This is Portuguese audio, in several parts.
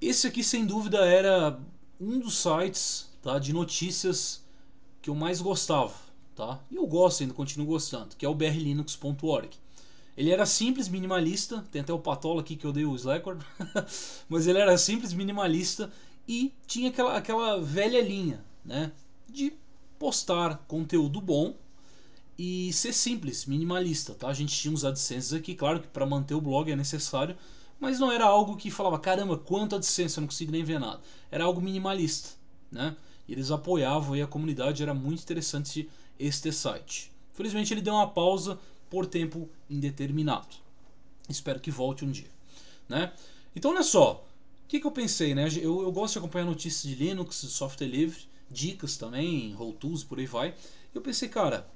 Esse aqui, sem dúvida, era um dos sites tá, de notícias que eu mais gostava. Tá? E eu gosto ainda, continuo gostando, que é o brlinux.org. Ele era simples, minimalista, tem até o patola aqui que eu dei o Slackord, mas ele era simples, minimalista e tinha aquela, aquela velha linha né, de postar conteúdo bom e ser simples, minimalista. Tá? A gente tinha uns AdSenses aqui, claro que para manter o blog é necessário mas não era algo que falava, caramba, quanta distância, não consigo nem ver nada. Era algo minimalista, né? E eles apoiavam e a comunidade era muito interessante este site. Felizmente ele deu uma pausa por tempo indeterminado. Espero que volte um dia, né? Então olha só, o que, que, eu pensei, né? Eu, eu, gosto de acompanhar notícias de Linux, software livre, dicas também, roll por aí vai. Eu pensei, cara,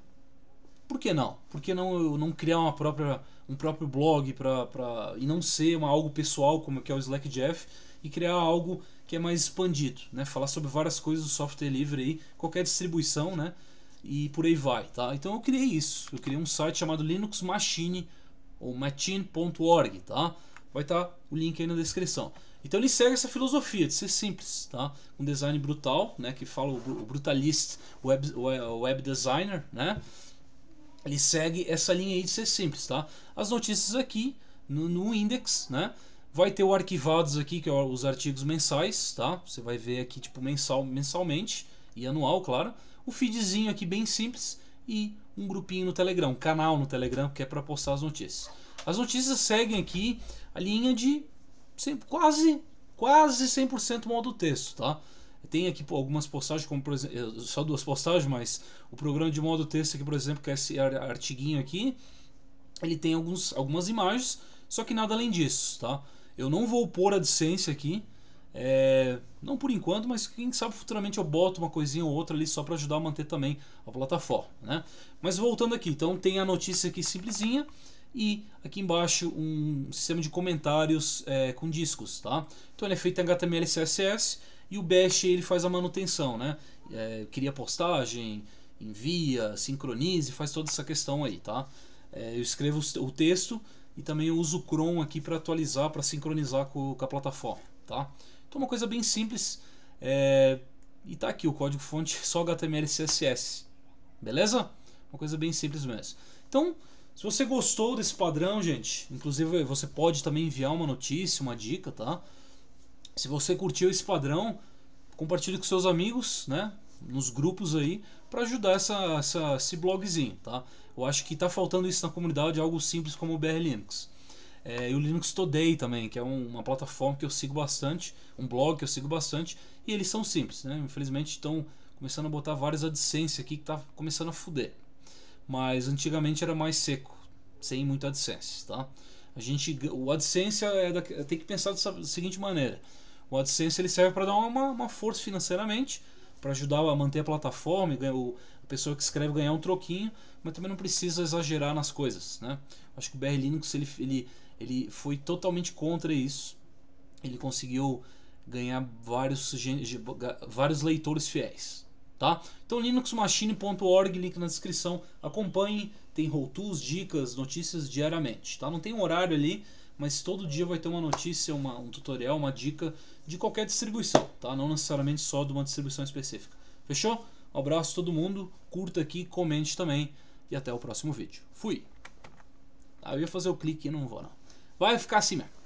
por que não? Por que não eu não criar uma própria, um próprio blog para pra, e não ser uma, algo pessoal como é que é o Slack Jeff e criar algo que é mais expandido, né? Falar sobre várias coisas do software livre aí, qualquer distribuição, né? E por aí vai, tá? Então eu criei isso. Eu criei um site chamado Linux Machine ou machine.org, tá? Vai estar tá o link aí na descrição. Então ele segue essa filosofia de ser simples, tá? Um design brutal, né? Que fala o brutalist web, web designer, né? ele segue essa linha aí de ser simples, tá? As notícias aqui no, no index, né? Vai ter o arquivados aqui, que é os artigos mensais, tá? Você vai ver aqui, tipo, mensal, mensalmente e anual, claro. O feedzinho aqui bem simples e um grupinho no Telegram, um canal no Telegram, que é para postar as notícias. As notícias seguem aqui a linha de sempre, quase, quase 100% modo texto, tá? Tem aqui algumas postagens, como por exemplo, eh, só duas postagens, mas o programa de modo texto aqui, por exemplo, que é esse artiguinho aqui, ele tem alguns, algumas imagens, só que nada além disso, tá? Eu não vou pôr a AdSense aqui, é, não por enquanto, mas quem sabe futuramente eu boto uma coisinha ou outra ali só para ajudar a manter também a plataforma, né? Mas voltando aqui, então tem a notícia aqui simplesinha e aqui embaixo um sistema de comentários é, com discos, tá? Então ele é feito em HTML e CSS e o Bash ele faz a manutenção, né? É, cria postagem, envia, sincronize, faz toda essa questão aí, tá? É, eu escrevo o texto e também eu uso o Chrome aqui para atualizar, para sincronizar com, com, a plataforma, tá? Então uma coisa bem simples é... e tá aqui o código fonte só HTML e CSS, beleza? Uma coisa bem simples mesmo. Então se você gostou desse padrão, gente, inclusive você pode também enviar uma notícia, uma dica, tá? Se você curtiu esse padrão, compartilhe com seus amigos, né? Nos grupos aí, para ajudar essa, essa, esse blogzinho, tá? Eu acho que está faltando isso na comunidade, algo simples como o BR Linux. É, e o Linux Today também, que é um, uma plataforma que eu sigo bastante, um blog que eu sigo bastante, e eles são simples, né? Infelizmente estão começando a botar várias adicências aqui que tá começando a fuder. Mas antigamente era mais seco, sem muita adicência, tá? A gente, o AdSense é da, tem que pensar dessa, da seguinte maneira: o AdSense ele serve para dar uma, uma força financeiramente, para ajudar a manter a plataforma, o, a pessoa que escreve ganhar um troquinho, mas também não precisa exagerar nas coisas. Né? Acho que o BR Linux ele, ele, ele foi totalmente contra isso. Ele conseguiu ganhar vários, vários leitores fiéis. Tá? Então linuxmachine.org, link na descrição, acompanhe, tem routus, dicas, notícias diariamente, tá? Não tem um horário ali, mas todo dia vai ter uma notícia, uma, um tutorial, uma dica de qualquer distribuição, tá? Não necessariamente só de uma distribuição específica. Fechou? Um abraço a todo mundo, curta aqui, comente também e até o próximo vídeo. Fui! Ah, eu ia fazer o clique e não vou não. Vai ficar assim mesmo.